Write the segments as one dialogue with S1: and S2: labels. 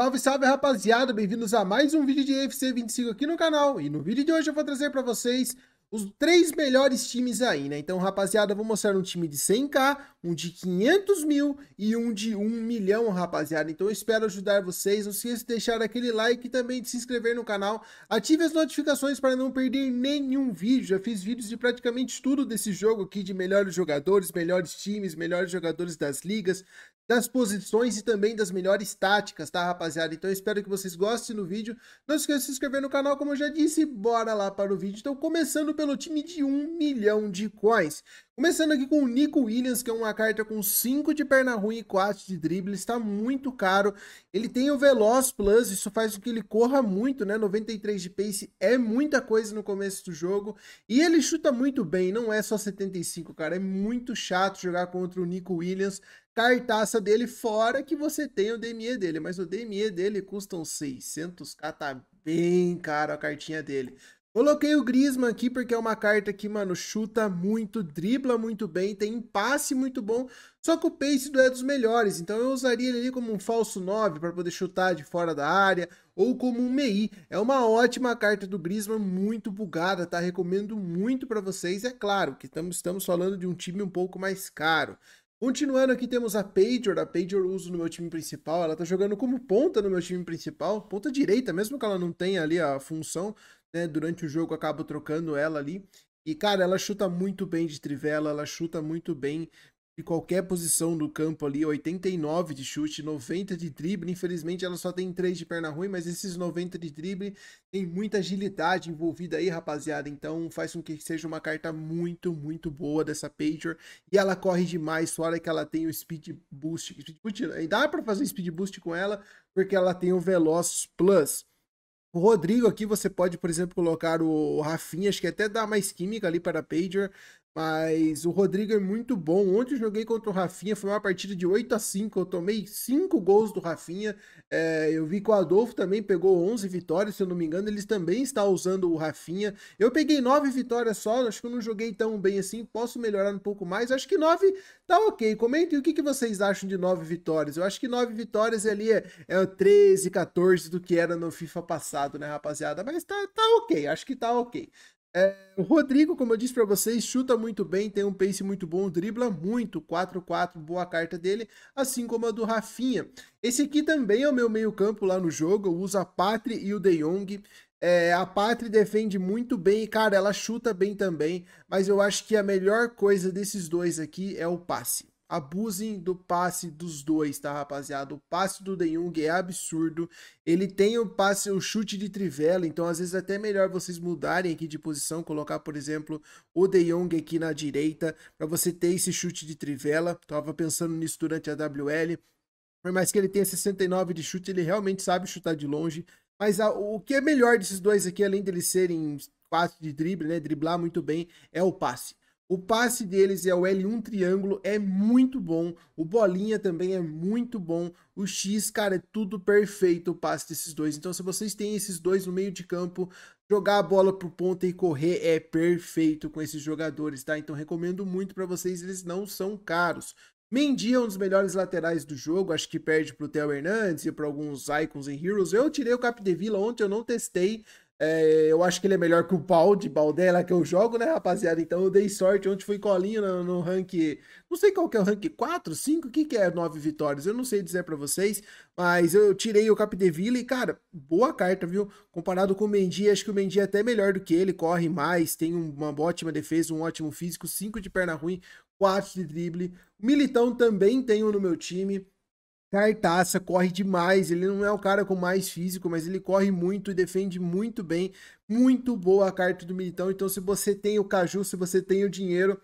S1: Salve, salve rapaziada, bem-vindos a mais um vídeo de FC 25 aqui no canal e no vídeo de hoje eu vou trazer para vocês os três melhores times aí, né? Então, rapaziada, eu vou mostrar um time de 100k, um de 500 mil e um de 1 milhão, rapaziada. Então, eu espero ajudar vocês. Não se esqueça de deixar aquele like e também de se inscrever no canal. Ative as notificações para não perder nenhum vídeo. Já fiz vídeos de praticamente tudo desse jogo aqui, de melhores jogadores, melhores times, melhores jogadores das ligas, das posições e também das melhores táticas, tá, rapaziada? Então espero que vocês gostem do vídeo. Não esqueça de se inscrever no canal, como eu já disse, bora lá para o vídeo. Então, começando pelo time de 1 milhão de coins. Começando aqui com o Nico Williams, que é uma carta com 5 de perna ruim e 4 de drible, está muito caro. Ele tem o Veloz Plus, isso faz com que ele corra muito, né? 93 de pace é muita coisa no começo do jogo. E ele chuta muito bem, não é só 75, cara. É muito chato jogar contra o Nico Williams. Cartaça dele, fora que você tem o DME dele, mas o DME dele custam 600k, tá bem caro a cartinha dele. Coloquei o Griezmann aqui porque é uma carta que, mano, chuta muito, dribla muito bem, tem passe muito bom, só que o pace é dos melhores, então eu usaria ele ali como um falso 9 para poder chutar de fora da área ou como um MEI. É uma ótima carta do Griezmann, muito bugada, tá? Recomendo muito para vocês, é claro que tamo, estamos falando de um time um pouco mais caro. Continuando aqui temos a Pager, a Pager eu uso no meu time principal, ela tá jogando como ponta no meu time principal, ponta direita, mesmo que ela não tenha ali a função, né, durante o jogo acabo trocando ela ali. E, cara, ela chuta muito bem de trivela, ela chuta muito bem de qualquer posição do campo ali, 89 de chute, 90 de drible. Infelizmente ela só tem 3 de perna ruim, mas esses 90 de drible tem muita agilidade envolvida aí, rapaziada. Então faz com que seja uma carta muito, muito boa dessa Pager. E ela corre demais, fora que ela tem o speed boost. Speed boost né? dá para fazer speed boost com ela, porque ela tem o Veloz Plus. O Rodrigo aqui, você pode, por exemplo, colocar o acho que até dá mais química ali para a Pager. Mas o Rodrigo é muito bom. Ontem eu joguei contra o Rafinha, foi uma partida de 8 a 5 Eu tomei 5 gols do Rafinha. É, eu vi que o Adolfo também pegou 11 vitórias, se eu não me engano. Eles também estão usando o Rafinha. Eu peguei 9 vitórias só, acho que eu não joguei tão bem assim. Posso melhorar um pouco mais. Acho que 9 tá ok. Comentem o que, que vocês acham de 9 vitórias. Eu acho que 9 vitórias ali é, é 13, 14 do que era no FIFA passado, né, rapaziada? Mas tá, tá ok, acho que tá ok. É, o Rodrigo, como eu disse para vocês, chuta muito bem, tem um pace muito bom, dribla muito, 4-4, boa carta dele, assim como a do Rafinha. Esse aqui também é o meu meio-campo lá no jogo, eu uso a Patri e o De Jong. É, a Patri defende muito bem, e cara, ela chuta bem também, mas eu acho que a melhor coisa desses dois aqui é o passe abusem do passe dos dois, tá, rapaziada? O passe do De Jong é absurdo. Ele tem o passe, o chute de trivela, então às vezes é até melhor vocês mudarem aqui de posição, colocar, por exemplo, o De Jong aqui na direita, para você ter esse chute de trivela. Tava pensando nisso durante a WL. Por mais que ele tenha 69 de chute, ele realmente sabe chutar de longe. Mas a, o que é melhor desses dois aqui, além deles serem quase de drible, né, driblar muito bem, é o passe. O passe deles é o L1 triângulo, é muito bom. O bolinha também é muito bom. O X, cara, é tudo perfeito o passe desses dois. Então, se vocês têm esses dois no meio de campo, jogar a bola pro ponta e correr é perfeito com esses jogadores, tá? Então, recomendo muito para vocês, eles não são caros. Mendy é um dos melhores laterais do jogo, acho que perde pro Theo Hernandes e para alguns Icons em Heroes. Eu tirei o Capdevila ontem, eu não testei, é, eu acho que ele é melhor que o Balde, Baldela é que eu jogo, né, rapaziada? Então eu dei sorte ontem fui colinho no, no rank. Não sei qual que é o rank 4, 5, o que, que é 9 vitórias? Eu não sei dizer para vocês, mas eu tirei o Capdeville e, cara, boa carta, viu? Comparado com o Mendy, acho que o Mendy é até melhor do que ele, corre mais, tem uma ótima defesa, um ótimo físico, 5 de perna ruim, 4 de drible. O Militão também tenho no meu time. Cartaça corre demais, ele não é o cara com mais físico, mas ele corre muito e defende muito bem. Muito boa a carta do Militão. Então, se você tem o Caju, se você tem o dinheiro,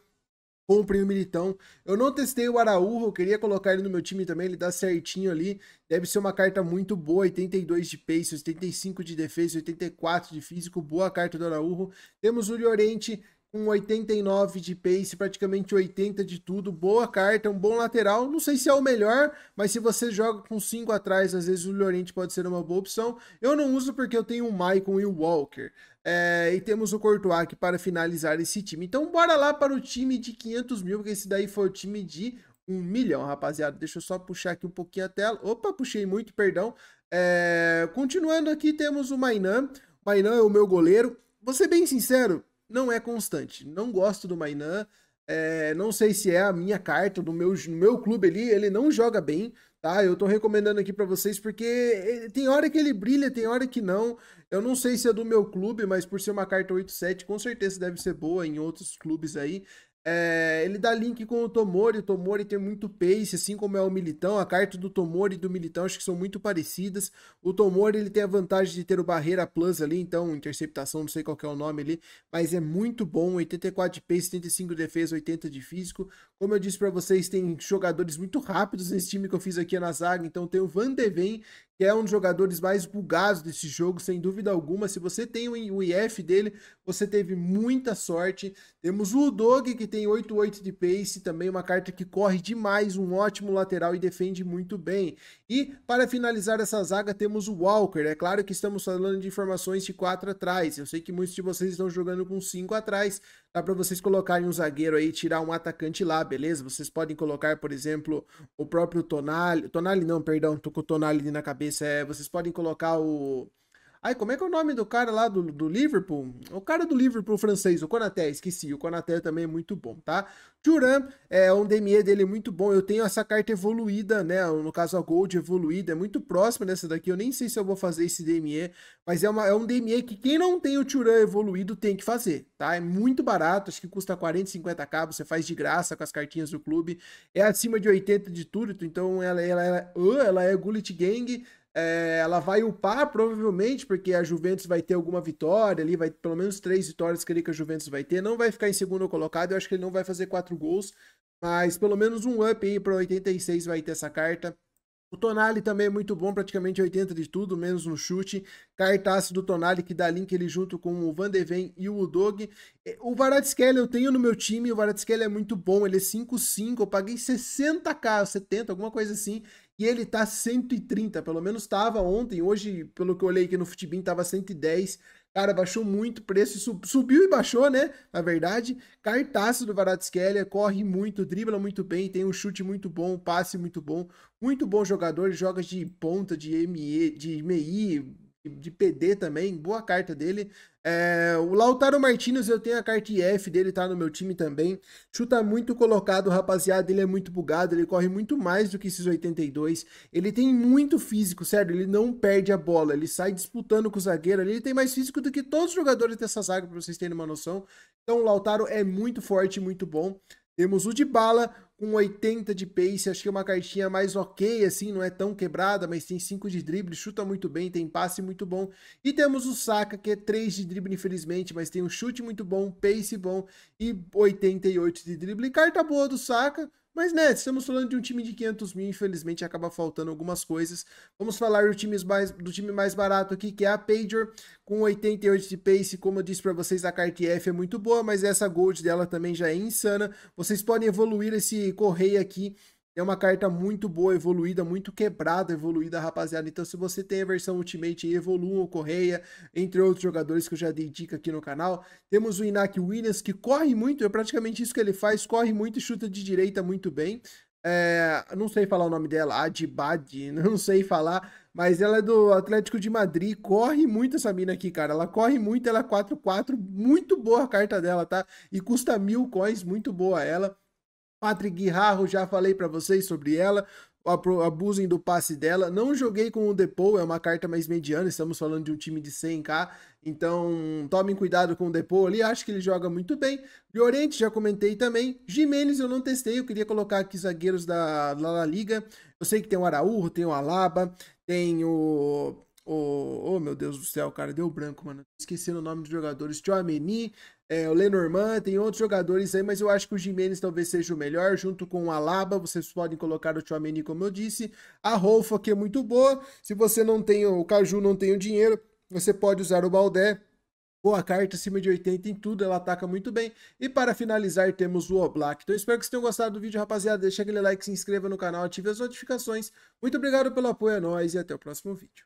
S1: compre o Militão. Eu não testei o Araújo, eu queria colocar ele no meu time também, ele dá certinho ali. Deve ser uma carta muito boa, 82 de pace, 85 de defesa, 84 de físico, boa carta do Araújo. Temos o Llorente, com 89 de pace, praticamente 80 de tudo, boa carta, um bom lateral. Não sei se é o melhor, mas se você joga com 5 atrás, às vezes o Llorente pode ser uma boa opção. Eu não uso porque eu tenho o Maicon e o Walker. É, e temos o Courtois aqui para finalizar esse time. Então bora lá para o time de 500 mil, porque esse daí foi o time de 1 milhão, rapaziada. Deixa eu só puxar aqui um pouquinho a tela. Opa, puxei muito, perdão. É, continuando aqui, temos o Mainan. Mainan é o meu goleiro. Vou ser bem sincero, não é constante. Não gosto do Mainan. É, não sei se é a minha carta, do meu, no meu clube ali, ele não joga bem, tá? Eu tô recomendando aqui para vocês porque eh, tem hora que ele brilha, tem hora que não. Eu não sei se é do meu clube, mas por ser uma carta 8-7, com certeza deve ser boa em outros clubes aí. É, ele dá link com o Tomori, o Tomori tem muito pace, assim como é o Militão, a carta do Tomori e do Militão acho que são muito parecidas. O Tomori ele tem a vantagem de ter o Barreira Plus ali, então interceptação, não sei qual é o nome ali, mas é muito bom, 84 de pace, 75 de defesa, 80 de físico. Como eu disse para vocês, tem jogadores muito rápidos nesse time que eu fiz aqui na zaga, então tem o Van de Ven, que é um dos jogadores mais bugados desse jogo, sem dúvida alguma. Se você tem o IF dele, você teve muita sorte. Temos o Dog, que tem 8-8 de pace, também uma carta que corre demais, um ótimo lateral e defende muito bem. E para finalizar essa zaga, temos o Walker. É claro que estamos falando de informações de 4 atrás. Eu sei que muitos de vocês estão jogando com 5 atrás, dá para vocês colocarem um zagueiro aí, tirar um atacante lá, beleza? Vocês podem colocar, por exemplo, o próprio Tonali, Tonali não, perdão, tô com o Tonali na cabeça, é, vocês podem colocar o Ai, como é que é o nome do cara lá do, do Liverpool? O cara do Liverpool francês, o conatel esqueci. O conatel também é muito bom, tá? Turan, é, um DME dele é muito bom. Eu tenho essa carta evoluída, né? No caso, a Gold evoluída. É muito próxima dessa daqui. Eu nem sei se eu vou fazer esse DME. Mas é, uma, é um DME que quem não tem o Turan evoluído tem que fazer, tá? É muito barato. Acho que custa 40, 50k. Você faz de graça com as cartinhas do clube. É acima de 80 de Turito. Então, ela, ela, ela, ela é Gullet Gang é, ela vai upar provavelmente, porque a Juventus vai ter alguma vitória ali, vai pelo menos três vitórias que a Juventus vai ter. Não vai ficar em segundo colocado, eu acho que ele não vai fazer quatro gols, mas pelo menos um up aí para 86 vai ter essa carta. O Tonali também é muito bom, praticamente 80 de tudo, menos no chute. Cartaço do Tonali que dá link ele junto com o Van de Ven e o Udog. É, o Varadskele eu tenho no meu time, o Varadskele é muito bom, ele é 5-5, eu paguei 60k, 70, alguma coisa assim. E ele tá 130, pelo menos estava ontem. Hoje, pelo que eu olhei aqui no Futibin, tava 110. Cara, baixou muito o preço, subiu e baixou, né? Na verdade, cartaço do Varadskhelia, corre muito, dribla muito bem, tem um chute muito bom, um passe muito bom. Muito bom jogador, joga de ponta, de ME, de MEI, de PD também, boa carta dele. É, o Lautaro Martinez, eu tenho a carta IF dele, tá no meu time também. Chuta muito colocado, rapaziada, ele é muito bugado, ele corre muito mais do que esses 82. Ele tem muito físico, sério, ele não perde a bola, ele sai disputando com o zagueiro ele tem mais físico do que todos os jogadores dessa zaga, pra vocês terem uma noção. Então o Lautaro é muito forte, muito bom. Temos o Bala com 80 de pace, acho que é uma cartinha mais ok, assim, não é tão quebrada, mas tem 5 de drible, chuta muito bem, tem passe muito bom. E temos o Saka, que é 3 de drible, infelizmente, mas tem um chute muito bom, pace bom e 88 de drible. E carta boa do Saka, mas, né, estamos falando de um time de 500 mil, infelizmente acaba faltando algumas coisas. Vamos falar do time mais, do time mais barato aqui, que é a Pager, com 88 de pace. Como eu disse para vocês, a carte F é muito boa, mas essa Gold dela também já é insana. Vocês podem evoluir esse Correia aqui é uma carta muito boa, evoluída, muito quebrada, evoluída, rapaziada. Então, se você tem a versão Ultimate, evolua o Correia, entre outros jogadores que eu já dei dica aqui no canal. Temos o Inaki Williams, que corre muito, é praticamente isso que ele faz, corre muito e chuta de direita muito bem. É, não sei falar o nome dela, Adibad, não sei falar, mas ela é do Atlético de Madrid, corre muito essa mina aqui, cara. Ela corre muito, ela é 4-4, muito boa a carta dela, tá? E custa mil coins, muito boa ela. Patrick Guirarro, já falei para vocês sobre ela. Abusem do passe dela. Não joguei com o Depou, é uma carta mais mediana. Estamos falando de um time de 100k. Então, tomem cuidado com o Depô ali, acho que ele joga muito bem. Llorente, já comentei também. Jimenez eu não testei, eu queria colocar aqui zagueiros da, La Liga. Eu sei que tem o Araújo, tem o Alaba, tem o... oh, meu Deus do céu, cara, deu branco, mano. Esqueci o nome dos jogadores. Tchouameni, é, o Lenormand, tem outros jogadores aí, mas eu acho que o Jimenez talvez seja o melhor, junto com o Alaba, vocês podem colocar o Tchouameni, como eu disse. A Rolfa que é muito boa, se você não tem o Caju, não tem o dinheiro, você pode usar o Baldé, Boa carta, acima de 80 em tudo, ela ataca muito bem. E para finalizar, temos o Oblak. Então espero que vocês tenham gostado do vídeo, rapaziada. Deixa aquele like, se inscreva no canal, ative as notificações. Muito obrigado pelo apoio a é nós e até o próximo vídeo.